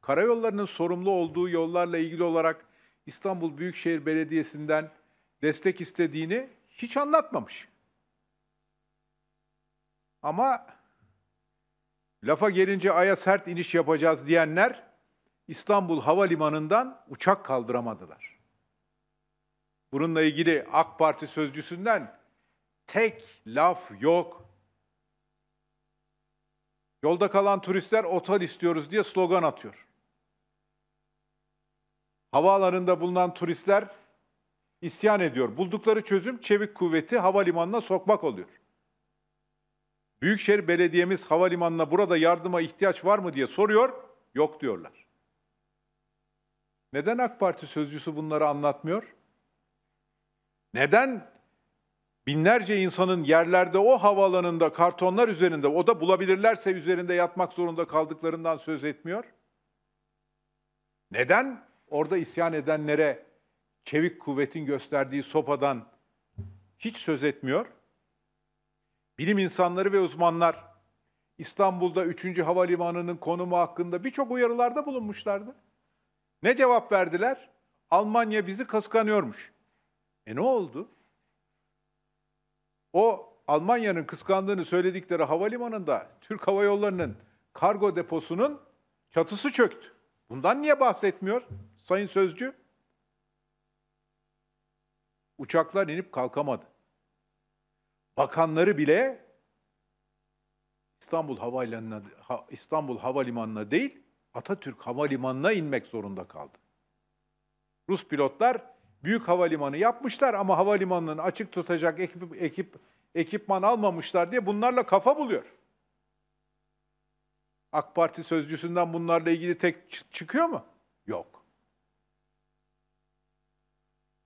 karayollarının sorumlu olduğu yollarla ilgili olarak İstanbul Büyükşehir Belediyesi'nden destek istediğini hiç anlatmamış. Ama lafa gelince aya sert iniş yapacağız diyenler İstanbul Havalimanı'ndan uçak kaldıramadılar. Bununla ilgili AK Parti sözcüsünden tek laf yok Yolda kalan turistler otel istiyoruz diye slogan atıyor. Havaalanında bulunan turistler isyan ediyor. Buldukları çözüm çevik kuvveti havalimanına sokmak oluyor. Büyükşehir Belediye'miz havalimanına burada yardıma ihtiyaç var mı diye soruyor. Yok diyorlar. Neden AK Parti sözcüsü bunları anlatmıyor? Neden Binlerce insanın yerlerde o havaalanında kartonlar üzerinde o da bulabilirlerse üzerinde yatmak zorunda kaldıklarından söz etmiyor. Neden? Orada isyan edenlere çevik kuvvetin gösterdiği sopadan hiç söz etmiyor. Bilim insanları ve uzmanlar İstanbul'da 3. Havalimanı'nın konumu hakkında birçok uyarılarda bulunmuşlardı. Ne cevap verdiler? Almanya bizi kıskanıyormuş. E ne oldu? O Almanya'nın kıskandığını söyledikleri havalimanında Türk Hava Yolları'nın kargo deposunun çatısı çöktü. Bundan niye bahsetmiyor Sayın Sözcü? Uçaklar inip kalkamadı. Bakanları bile İstanbul Havalimanı'na İstanbul Havalimanı'na değil Atatürk Havalimanı'na inmek zorunda kaldı. Rus pilotlar büyük havalimanı yapmışlar ama havalimanının açık tutacak ekip, ekip ekipman almamışlar diye bunlarla kafa buluyor. AK Parti sözcüsünden bunlarla ilgili tek çıkıyor mu? Yok.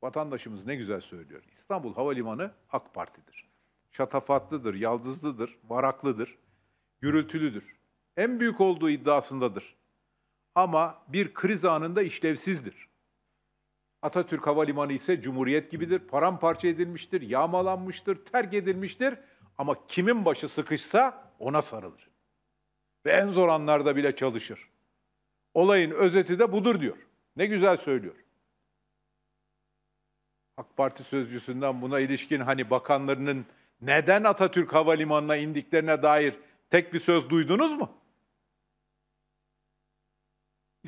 Vatandaşımız ne güzel söylüyor. İstanbul Havalimanı AK Parti'dir. Şatafatlıdır, yaldızlıdır, varaklıdır, gürültülüdür. En büyük olduğu iddiasındadır. Ama bir kriz anında işlevsizdir. Atatürk Havalimanı ise cumhuriyet gibidir. Paramparça edilmiştir, yağmalanmıştır, terk edilmiştir. Ama kimin başı sıkışsa ona sarılır. Ve en zor anlarda bile çalışır. Olayın özeti de budur diyor. Ne güzel söylüyor. AK Parti sözcüsünden buna ilişkin hani bakanlarının neden Atatürk Havalimanı'na indiklerine dair tek bir söz duydunuz mu?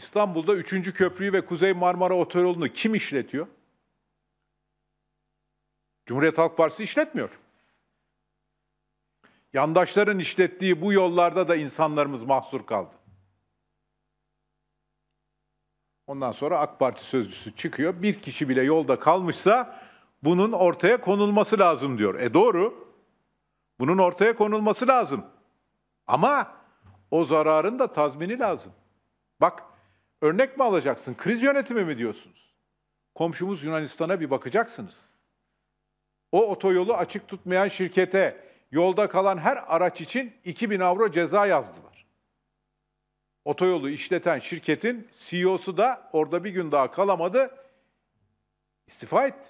İstanbul'da 3. Köprüyü ve Kuzey Marmara Otoyolu'nu kim işletiyor? Cumhuriyet Halk Partisi işletmiyor. Yandaşların işlettiği bu yollarda da insanlarımız mahsur kaldı. Ondan sonra AK Parti sözcüsü çıkıyor. Bir kişi bile yolda kalmışsa bunun ortaya konulması lazım diyor. E doğru. Bunun ortaya konulması lazım. Ama o zararın da tazmini lazım. Bak Örnek mi alacaksın? Kriz yönetimi mi diyorsunuz? Komşumuz Yunanistan'a bir bakacaksınız. O otoyolu açık tutmayan şirkete yolda kalan her araç için 2000 avro ceza yazdılar. Otoyolu işleten şirketin CEO'su da orada bir gün daha kalamadı, istifa etti.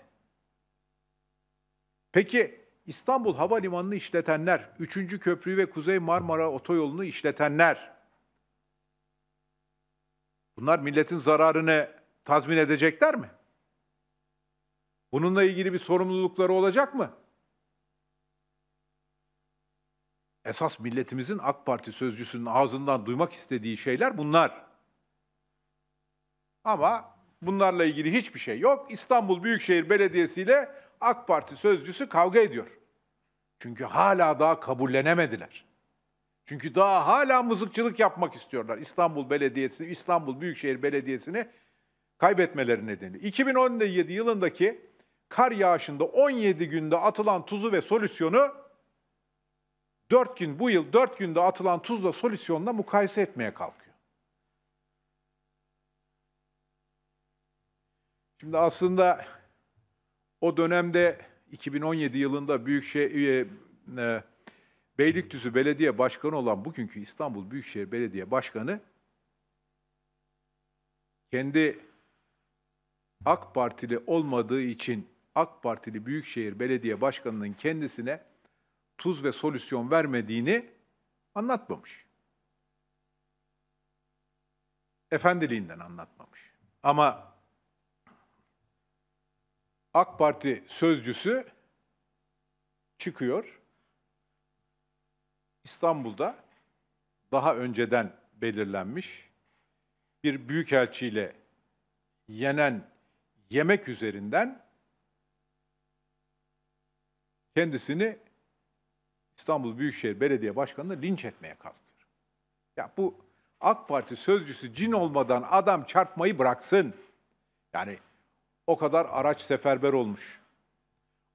Peki İstanbul Havalimanı'nı işletenler, 3. Köprü ve Kuzey Marmara Otoyolu'nu işletenler, Bunlar milletin zararını tazmin edecekler mi? Bununla ilgili bir sorumlulukları olacak mı? Esas milletimizin AK Parti sözcüsünün ağzından duymak istediği şeyler bunlar. Ama bunlarla ilgili hiçbir şey yok. İstanbul Büyükşehir Belediyesi ile AK Parti sözcüsü kavga ediyor. Çünkü hala daha kabullenemediler. Çünkü daha hala mızıkçılık yapmak istiyorlar İstanbul Belediyesi, İstanbul Büyükşehir Belediyesi'ni kaybetmeleri nedeni. 2017 yılındaki kar yağışında 17 günde atılan tuzu ve solüsyonu 4 gün bu yıl 4 günde atılan tuzla solüsyonla mukayese etmeye kalkıyor. Şimdi aslında o dönemde 2017 yılında Büyükşehir e, e, Beylikdüzü Belediye Başkanı olan bugünkü İstanbul Büyükşehir Belediye Başkanı kendi AK Partili olmadığı için AK Partili Büyükşehir Belediye Başkanı'nın kendisine tuz ve solüsyon vermediğini anlatmamış. Efendiliğinden anlatmamış. Ama AK Parti sözcüsü çıkıyor İstanbul'da daha önceden belirlenmiş bir büyükelçiyle yenen yemek üzerinden kendisini İstanbul Büyükşehir Belediye Başkanı'nı linç etmeye kalkıyor. Ya bu AK Parti sözcüsü cin olmadan adam çarpmayı bıraksın. Yani o kadar araç seferber olmuş.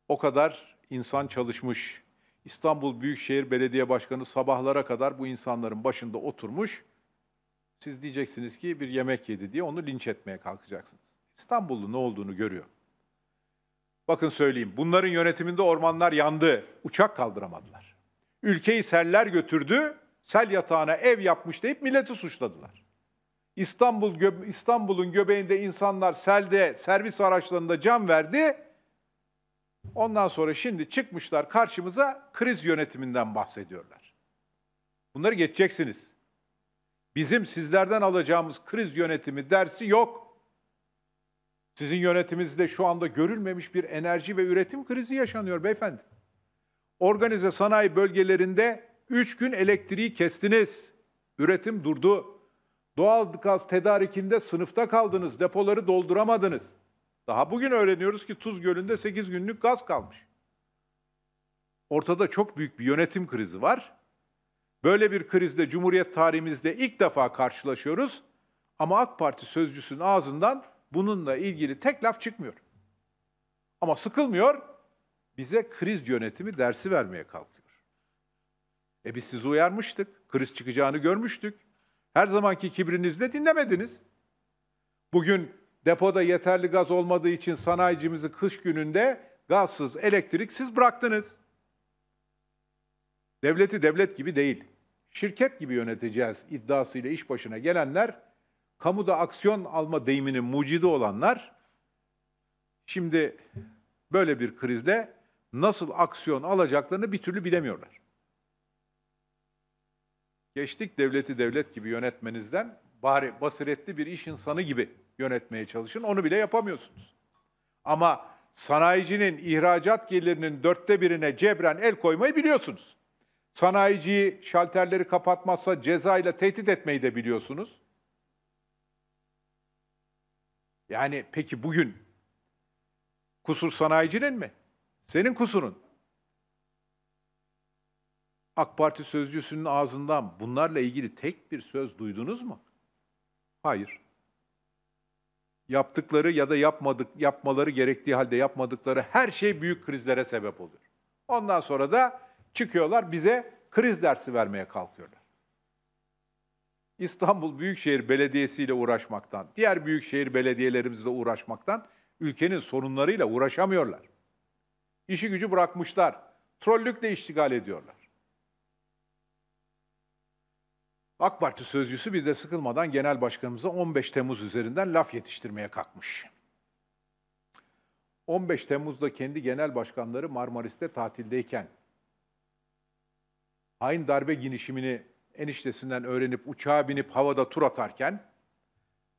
O kadar insan çalışmış. İstanbul Büyükşehir Belediye Başkanı sabahlara kadar bu insanların başında oturmuş. Siz diyeceksiniz ki bir yemek yedi diye onu linç etmeye kalkacaksınız. İstanbullu ne olduğunu görüyor. Bakın söyleyeyim, bunların yönetiminde ormanlar yandı, uçak kaldıramadılar. Ülkeyi seller götürdü, sel yatağına ev yapmış deyip milleti suçladılar. İstanbul gö İstanbul'un göbeğinde insanlar selde servis araçlarında can verdi. Ondan sonra şimdi çıkmışlar karşımıza kriz yönetiminden bahsediyorlar. Bunları geçeceksiniz. Bizim sizlerden alacağımız kriz yönetimi dersi yok. Sizin yönetiminizde şu anda görülmemiş bir enerji ve üretim krizi yaşanıyor beyefendi. Organize sanayi bölgelerinde 3 gün elektriği kestiniz. Üretim durdu. Doğal gaz tedarikinde sınıfta kaldınız, depoları dolduramadınız. Daha bugün öğreniyoruz ki Tuz Gölü'nde 8 günlük gaz kalmış. Ortada çok büyük bir yönetim krizi var. Böyle bir krizde Cumhuriyet tarihimizde ilk defa karşılaşıyoruz. Ama AK Parti sözcüsünün ağzından bununla ilgili tek laf çıkmıyor. Ama sıkılmıyor, bize kriz yönetimi dersi vermeye kalkıyor. E biz sizi uyarmıştık, kriz çıkacağını görmüştük. Her zamanki kibrinizle dinlemediniz. Bugün Depoda yeterli gaz olmadığı için sanayicimizi kış gününde gazsız, elektriksiz bıraktınız. Devleti devlet gibi değil, şirket gibi yöneteceğiz iddiasıyla iş başına gelenler, kamuda aksiyon alma deyiminin mucidi olanlar, şimdi böyle bir krizde nasıl aksiyon alacaklarını bir türlü bilemiyorlar. Geçtik devleti devlet gibi yönetmenizden bari basiretli bir iş insanı gibi yönetmeye çalışın. Onu bile yapamıyorsunuz. Ama sanayicinin ihracat gelirinin dörtte birine cebren el koymayı biliyorsunuz. Sanayiciyi şalterleri kapatmazsa cezayla tehdit etmeyi de biliyorsunuz. Yani peki bugün kusur sanayicinin mi? Senin kusurun. AK Parti sözcüsünün ağzından bunlarla ilgili tek bir söz duydunuz mu? Hayır yaptıkları ya da yapmadık yapmaları gerektiği halde yapmadıkları her şey büyük krizlere sebep olur. Ondan sonra da çıkıyorlar bize kriz dersi vermeye kalkıyorlar. İstanbul Büyükşehir Belediyesi ile uğraşmaktan, diğer büyükşehir belediyelerimizle uğraşmaktan ülkenin sorunlarıyla uğraşamıyorlar. İşi gücü bırakmışlar. Trollükle iştigal ediyorlar. AK Parti sözcüsü bir de sıkılmadan genel başkanımıza 15 Temmuz üzerinden laf yetiştirmeye kalkmış. 15 Temmuz'da kendi genel başkanları Marmaris'te tatildeyken hain darbe girişimini eniştesinden öğrenip uçağa binip havada tur atarken,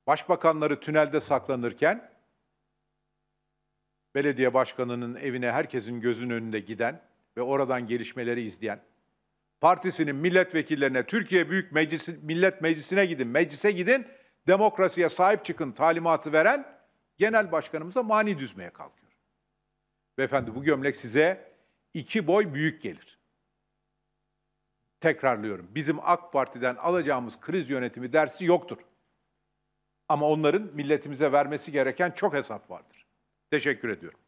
başbakanları tünelde saklanırken, belediye başkanının evine herkesin gözünün önünde giden ve oradan gelişmeleri izleyen Partisi'nin milletvekillerine Türkiye Büyük Meclisi, Millet Meclisi'ne gidin, meclise gidin, demokrasiye sahip çıkın talimatı veren genel başkanımıza mani düzmeye kalkıyor. Beyefendi bu gömlek size iki boy büyük gelir. Tekrarlıyorum. Bizim AK Parti'den alacağımız kriz yönetimi dersi yoktur. Ama onların milletimize vermesi gereken çok hesap vardır. Teşekkür ediyorum.